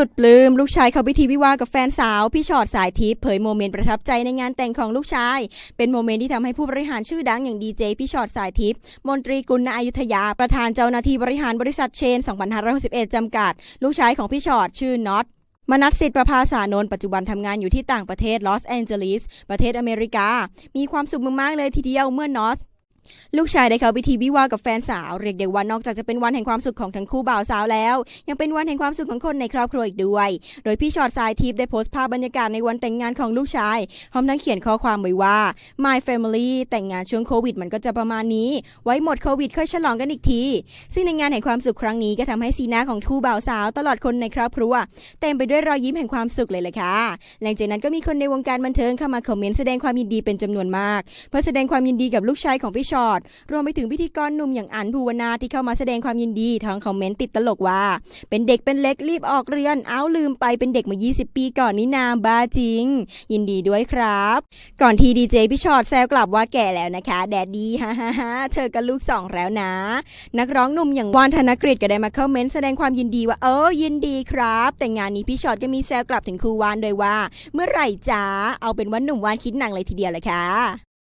สุดปลื้มลูกชายเข้าพิธีวิวากับแฟนสาวพี่ชอดสายทิพย์เผยโมเมนต์ประทับใจในงานแต่งของลูกชาย เป็นโมเมนต์ที่ทำให้ผู้บริหารชื่อดังอย่างดีเจพี่ชอดสายทิพย์มนตรีกุลนายุธยาประธานเจ้าหน้าที่บริหารบริษัทเชน 2561 จำกัด ลูกชายของพี่ชอดชื่อน็อตมนัสสิทธิ์ประภาสานนท์ปัจจุบันทำงานอยู่ที่ต่างประเทศลอสแอนเจลิสประเทศอเมริกา มีความสุขมากๆเลยทีเดียวเมื่อนอสลูกชายได้เข้าพิธีวิวากับแฟนสาว เรียกได้ว่านอกจากจะเป็นวันแห่งความสุข ของทั้งคู่บ่าวสาวแล้ว ยังเป็นวันแห่งความสุขของคนในครอบครัวอีกด้วย โดยพี่ชอดสายทิพย์ได้โพสต์ภาพบรรยากาศ ในวันแต่งงานของลูกชาย พร้อมทั้งเขียนข้อความไว้ว่า my family แต่งงานช่วงโควิดมันก็จะประมาณนี้ไว้หมดโควิดค่อยฉลองกันอีกทีซึ่งในงานแห่งความสุขครั้งนี้ก็ทำให้สีหน้าของคู่บ่าวสาว ตลอดคนในครอบครัวเต็มไปด้วยรอยยิ้มแห่งความสุขเลยล่ะค่ะหลังจากนั้นก็มีคนในวงการบันเทิงเข้ามาคอมเมนต์แสดงความยินดีเป็นจำนวนมากเพื่อแสดงความยินดีกับลูกชายของพี่ชชอตรวมไปถึงพิธีกรหนุ่มอย่างอันภูวนาที่เข้ามาแสดงความยินดีทางคอมเมนต์ติดตลกว่า เป็นเด็กเป็นเล็กรีบออกเรือนเอาลืมไปเป็นเด็กมา 20 ปีก่อนนี่นาบ้าจริง ยินดีด้วยครับ ก่อนที่ดีเจพี่ชอ็อตแซวกลับว่าแก่แล้วนะคะแดดดีฮ่าฮ่าฮ่าเธอกับลูกสองแล้วนะ นักร้องหนุ่มอย่างวานธนกฤษก็ได้มาคอมเมนต์แสดงความยินดีว่าเออยินดีครับ แต่งานนี้พี่ชอ็อตก็มีแซวกลับถึงครูวานโดยว่า เมื่อไหร่จ้าเอาเป็นว่าหนุ่มวานคิดหนังเลยทีเดียวเลยค่ะ